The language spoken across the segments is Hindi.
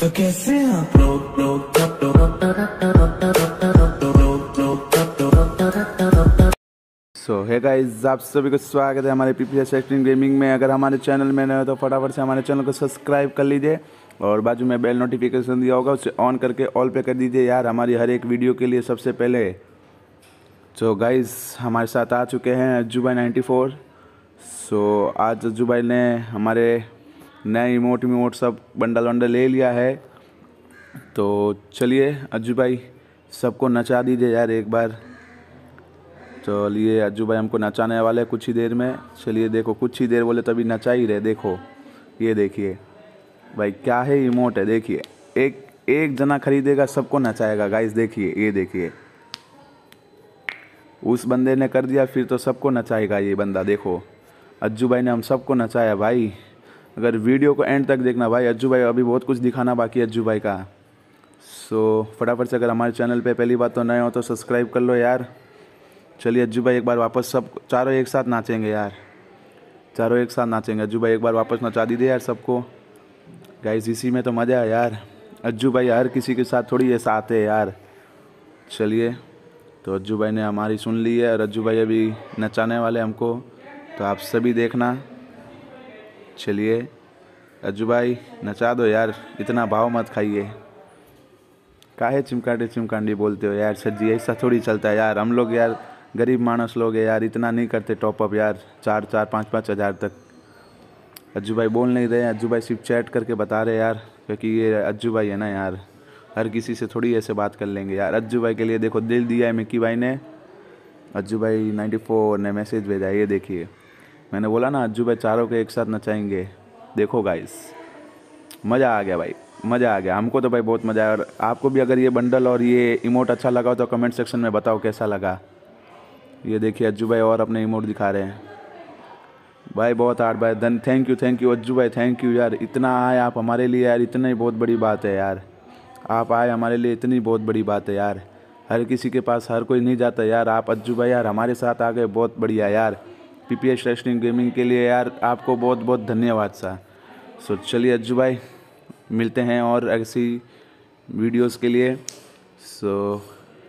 तो कैसे आप लोग लोग सो है गाइज आप सभी को स्वागत है हमारे पी पी गेमिंग में अगर हमारे चैनल में नए हो तो फटाफट से हमारे चैनल को सब्सक्राइब कर लीजिए और बाजू में बेल नोटिफिकेशन दिया होगा उसे ऑन करके ऑल पे कर दीजिए यार हमारी हर एक वीडियो के लिए सबसे पहले तो गाइज हमारे साथ आ चुके हैं भाई नाइन्टी फोर सो आज भाई ने हमारे नया इमोट इमोट सब बंडल वंडल ले लिया है तो चलिए अज्जू भाई सबको नचा दीजिए यार एक बार चलिए अज्जू भाई हमको नचाने वाले कुछ ही देर में चलिए देखो कुछ ही देर बोले तभी नचा ही रहे देखो ये देखिए भाई क्या है इमोट है देखिए एक एक जना खरीदेगा सबको नचाएगा गाइस देखिए ये देखिए उस बंदे ने कर दिया फिर तो सबको नचाएगा ये बंदा देखो अज्जू भाई ने हम सबको नचाया भाई अगर वीडियो को एंड तक देखना भाई अज्जू भाई अभी बहुत कुछ दिखाना बाकी अज्जू भाई का सो फटाफट से अगर हमारे चैनल पे पहली बार तो नए हो तो सब्सक्राइब कर लो यार चलिए अज्जू भाई एक बार वापस सब चारों एक साथ नाचेंगे यार चारों एक साथ नाचेंगे अज्जू भाई एक बार वापस नचा दीजिए यार सबको गाइस इसी में तो मज़ा है यार अज्जू भाई हर किसी के साथ थोड़ी ऐसा आते हैं यार चलिए तो अज्जू भाई ने हमारी सुन ली है और अज्जू भाई अभी नचाने वाले हमको तो आप सभी देखना चलिए अज्जू भाई नचा दो यार इतना भाव मत खाइए काहे चिमकांडी चिमकांडी बोलते हो यार सर जी ऐसा थोड़ी चलता है यार हम लोग यार गरीब मानस लोग है यार इतना नहीं करते टॉपअप यार चार चार पाँच पाँच हज़ार तक अज्जू भाई बोल नहीं रहे अज्जू भाई सिर्फ चैट करके बता रहे यार क्योंकि ये अज्जू भाई है ना यार हर किसी से थोड़ी ऐसे बात कर लेंगे यार अज्जू भाई के लिए देखो दिल दिया है मिक्की भाई ने अज्जू भाई फोर ने मैसेज भेजा है ये देखिए मैंने बोला ना अज्जू भाई चारों के एक साथ नचाएंगे देखो गाइस मज़ा आ गया भाई मज़ा आ गया हमको तो भाई बहुत मज़ा आया और आपको भी अगर ये बंडल और ये इमोट अच्छा लगा हो तो कमेंट सेक्शन में बताओ कैसा लगा ये देखिए अज्जू भाई और अपने इमोट दिखा रहे हैं भाई बहुत हार्ड भाई धन thank you thank you Ajju भाई थैंक यू यार इतना आए आप हमारे लिए यार इतना ही बहुत बड़ी बात है यार आप आए हमारे लिए इतनी बहुत बड़ी बात है यार हर किसी के पास हर कोई नहीं जाता यार आप अज्जू भाई यार हमारे साथ आ गए बहुत बढ़िया यार P P S wrestling gaming के लिए यार आपको बहुत बहुत धन्यवाद सर सो चलिए अज्जू भाई मिलते हैं और ऐसी वीडियोस के लिए सो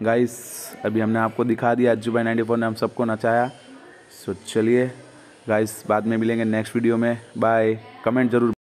गाइस अभी हमने आपको दिखा दिया अज्जू भाई नाइन्टी फोर ने हम सबको नचाया सो चलिए गाइस बाद में मिलेंगे नेक्स्ट वीडियो में बाय कमेंट ज़रूर